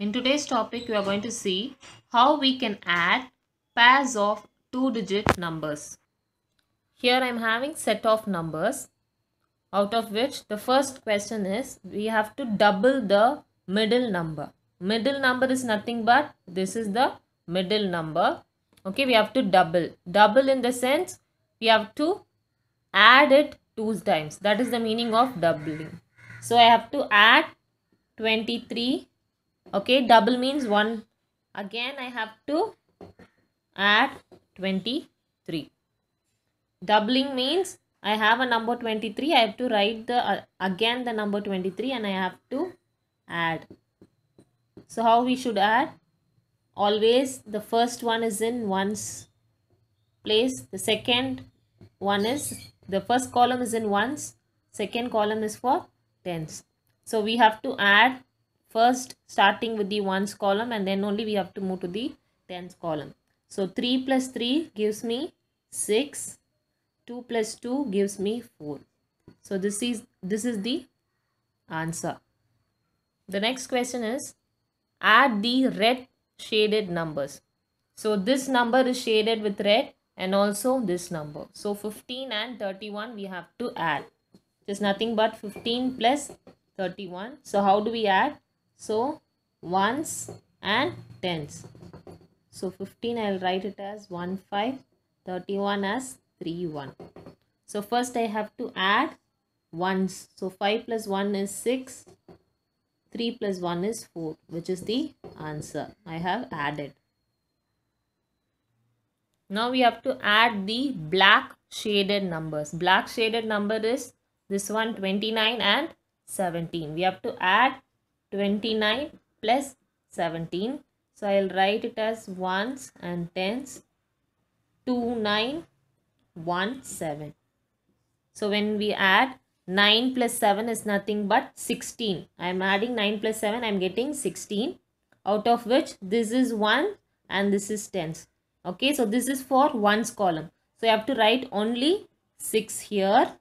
In today's topic, we are going to see how we can add pairs of two-digit numbers. Here I am having set of numbers out of which the first question is we have to double the middle number. Middle number is nothing but this is the middle number. Okay, we have to double. Double in the sense we have to add it two times. That is the meaning of doubling. So I have to add 23 okay double means 1 again I have to add 23 doubling means I have a number 23 I have to write the uh, again the number 23 and I have to add so how we should add always the first one is in ones place the second one is the first column is in ones second column is for tens so we have to add first starting with the ones column and then only we have to move to the tens column. So 3 plus 3 gives me 6. 2 plus 2 gives me 4. So this is this is the answer. The next question is add the red shaded numbers. So this number is shaded with red and also this number. So 15 and 31 we have to add. It is nothing but 15 plus 31. So how do we add? So ones and tens. So 15 I will write it as 1 5, 31 as 3 1. So first I have to add ones. So 5 plus 1 is 6, 3 plus 1 is 4 which is the answer I have added. Now we have to add the black shaded numbers. Black shaded number is this one 29 and 17. We have to add 29 plus 17. So I'll write it as ones and tens. 2917. So when we add 9 plus 7 is nothing but 16. I am adding 9 plus 7. I am getting 16. Out of which this is 1 and this is tens. Okay. So this is for ones column. So you have to write only 6 here.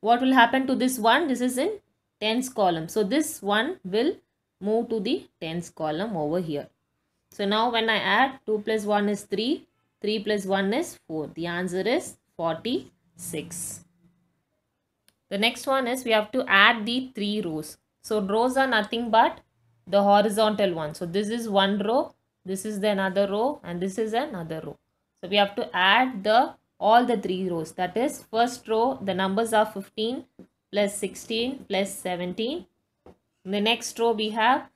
What will happen to this 1? This is in tens column. So this 1 will move to the tens column over here. So now when I add 2 plus 1 is 3, 3 plus 1 is 4. The answer is 46. The next one is we have to add the 3 rows. So rows are nothing but the horizontal one. So this is one row, this is the another row and this is another row. So we have to add the all the three rows that is first row the numbers are 15 plus 16 plus 17 in the next row we have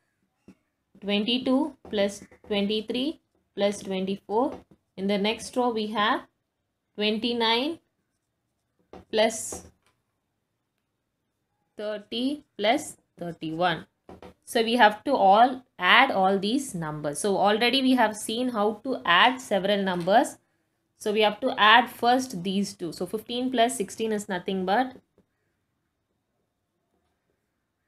22 plus 23 plus 24. In the next row we have 29 plus 30 plus 31. So we have to all add all these numbers. So already we have seen how to add several numbers. So we have to add first these two. So 15 plus 16 is nothing but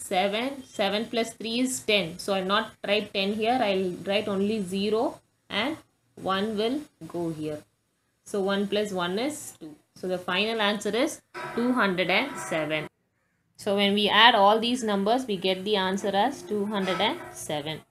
7 7 plus 3 is 10 so i'll not write 10 here i'll write only 0 and 1 will go here so 1 plus 1 is 2 so the final answer is 207 so when we add all these numbers we get the answer as 207